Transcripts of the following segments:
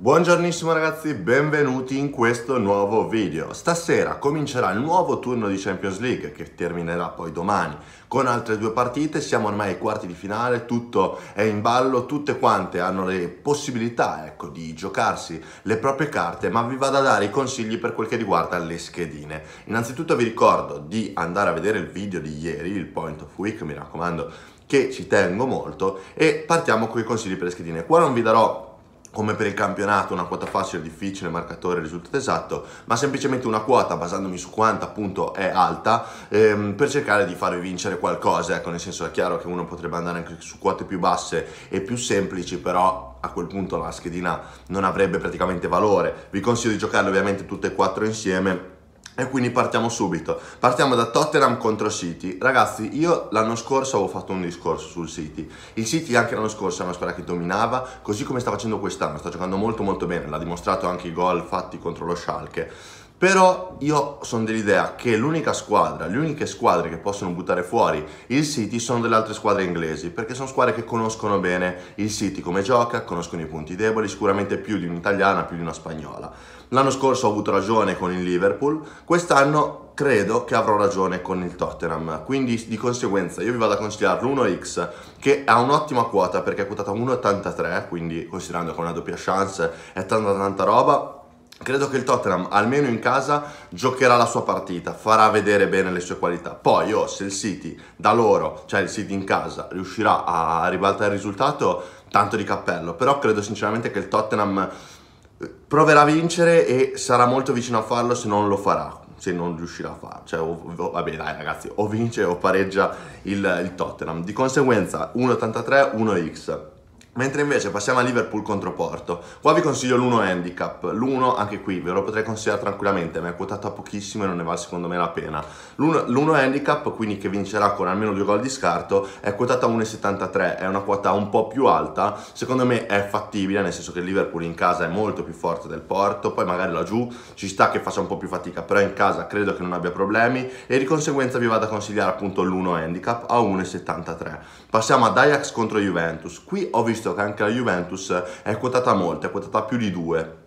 Buongiornissimo ragazzi, benvenuti in questo nuovo video. Stasera comincerà il nuovo turno di Champions League che terminerà poi domani con altre due partite, siamo ormai ai quarti di finale, tutto è in ballo, tutte quante hanno le possibilità ecco, di giocarsi le proprie carte, ma vi vado a dare i consigli per quel che riguarda le schedine. Innanzitutto vi ricordo di andare a vedere il video di ieri, il Point of Week, mi raccomando che ci tengo molto e partiamo con i consigli per le schedine. Qua non vi darò come per il campionato una quota facile, difficile, marcatore, risultato esatto, ma semplicemente una quota basandomi su quanta appunto è alta ehm, per cercare di farvi vincere qualcosa, ecco nel senso è chiaro che uno potrebbe andare anche su quote più basse e più semplici, però a quel punto la schedina non avrebbe praticamente valore. Vi consiglio di giocarle ovviamente tutte e quattro insieme e quindi partiamo subito. Partiamo da Tottenham contro City. Ragazzi, io l'anno scorso avevo fatto un discorso sul City. Il City anche l'anno scorso era una squadra che dominava, così come sta facendo quest'anno. Sta giocando molto molto bene, l'ha dimostrato anche i gol fatti contro lo Schalke. Però io sono dell'idea che l'unica squadra, le uniche squadre che possono buttare fuori il City sono delle altre squadre inglesi, perché sono squadre che conoscono bene il City come gioca, conoscono i punti deboli, sicuramente più di un'italiana, più di una spagnola. L'anno scorso ho avuto ragione con il Liverpool, quest'anno credo che avrò ragione con il Tottenham. Quindi di conseguenza io vi vado a consigliare l'1x che ha un'ottima quota perché è quotata 1,83, quindi considerando che è una doppia chance è tanta tanta roba, Credo che il Tottenham, almeno in casa, giocherà la sua partita, farà vedere bene le sue qualità. Poi, oh, se il City da loro, cioè il City in casa, riuscirà a ribaltare il risultato, tanto di cappello. Però credo sinceramente che il Tottenham eh, proverà a vincere e sarà molto vicino a farlo se non lo farà se non riuscirà a farlo. Cioè, o, o, vabbè, dai, ragazzi, o vince o pareggia il, il Tottenham. Di conseguenza, 1,83, 1x. Mentre invece passiamo a Liverpool contro Porto. Qua vi consiglio l'1 handicap. L'1 anche qui ve lo potrei consigliare tranquillamente, ma è quotato a pochissimo e non ne vale secondo me la pena. L'1 handicap, quindi che vincerà con almeno due gol di scarto, è quotata a 1,73. È una quota un po' più alta. Secondo me è fattibile, nel senso che Liverpool in casa è molto più forte del Porto. Poi magari laggiù ci sta che faccia un po' più fatica, però in casa credo che non abbia problemi. E di conseguenza vi vado a consigliare appunto l'1 handicap a 1,73. Passiamo ad Ajax contro Juventus. Qui ho visto visto che anche la Juventus è quotata molto, è quotata più di 2.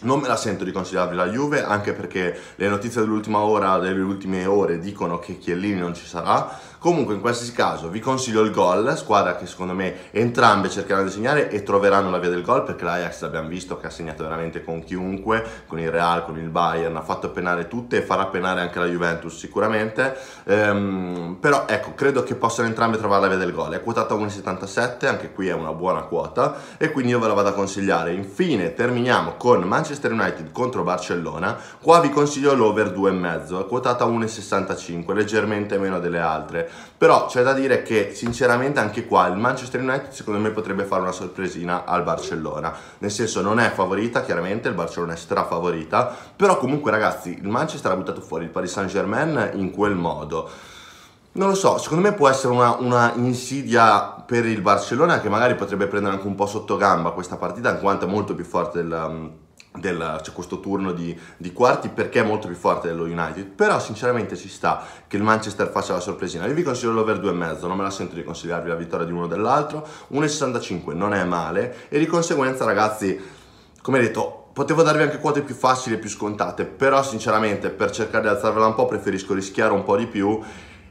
Non me la sento di consigliarvi la Juve, anche perché le notizie dell'ultima ora, delle ultime ore, dicono che Chiellini non ci sarà. Comunque, in qualsiasi caso, vi consiglio il gol, squadra che secondo me entrambe cercheranno di segnare e troveranno la via del gol, perché l'Ajax l'abbiamo visto che ha segnato veramente con chiunque, con il Real, con il Bayern, ha fatto penare tutte e farà penare anche la Juventus sicuramente. Ehm, però, ecco, credo che possano entrambe trovare la via del gol. È quotata 1,77, anche qui è una buona quota, e quindi io ve la vado a consigliare. Infine, terminiamo con Manchester Manchester United contro Barcellona, qua vi consiglio l'over 2,5, è quotata 1,65, leggermente meno delle altre, però c'è da dire che sinceramente anche qua il Manchester United secondo me potrebbe fare una sorpresina al Barcellona, nel senso non è favorita chiaramente, il Barcellona è strafavorita, però comunque ragazzi il Manchester ha buttato fuori il Paris Saint Germain in quel modo. Non lo so, secondo me può essere una, una, insidia per il Barcellona che magari potrebbe prendere anche un po' sotto gamba questa partita, in quanto è molto più forte del, c'è cioè questo turno di, di, quarti perché è molto più forte dello United però sinceramente ci sta che il Manchester faccia la sorpresina io vi consiglio l'over 2,5 non me la sento di consigliarvi la vittoria di uno o dell'altro 1,65 non è male e di conseguenza ragazzi come detto Potevo darvi anche quote più facili e più scontate, però sinceramente per cercare di alzarvela un po' preferisco rischiare un po' di più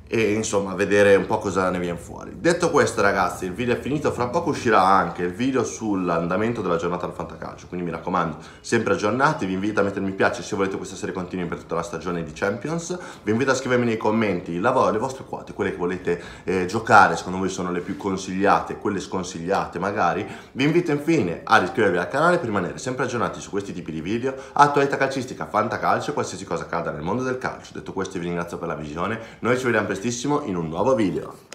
e insomma vedere un po' cosa ne viene fuori. Detto questo ragazzi il video è finito, fra poco uscirà anche il video sull'andamento della giornata al Fantacalcio, quindi mi raccomando sempre aggiornati, vi invito a mettere mi piace se volete questa serie continui per tutta la stagione di Champions, vi invito a scrivermi nei commenti la vo- le vostre quote, quelle che volete eh, giocare, secondo voi sono le più consigliate, quelle sconsigliate magari, vi invito infine ad iscrivervi al canale per rimanere sempre aggiornati su questi tipi di video, attualità calcistica, fantacalcio e qualsiasi cosa accada nel mondo del calcio. Detto questo vi ringrazio per la visione, noi ci vediamo presto prestissimo in un nuovo video.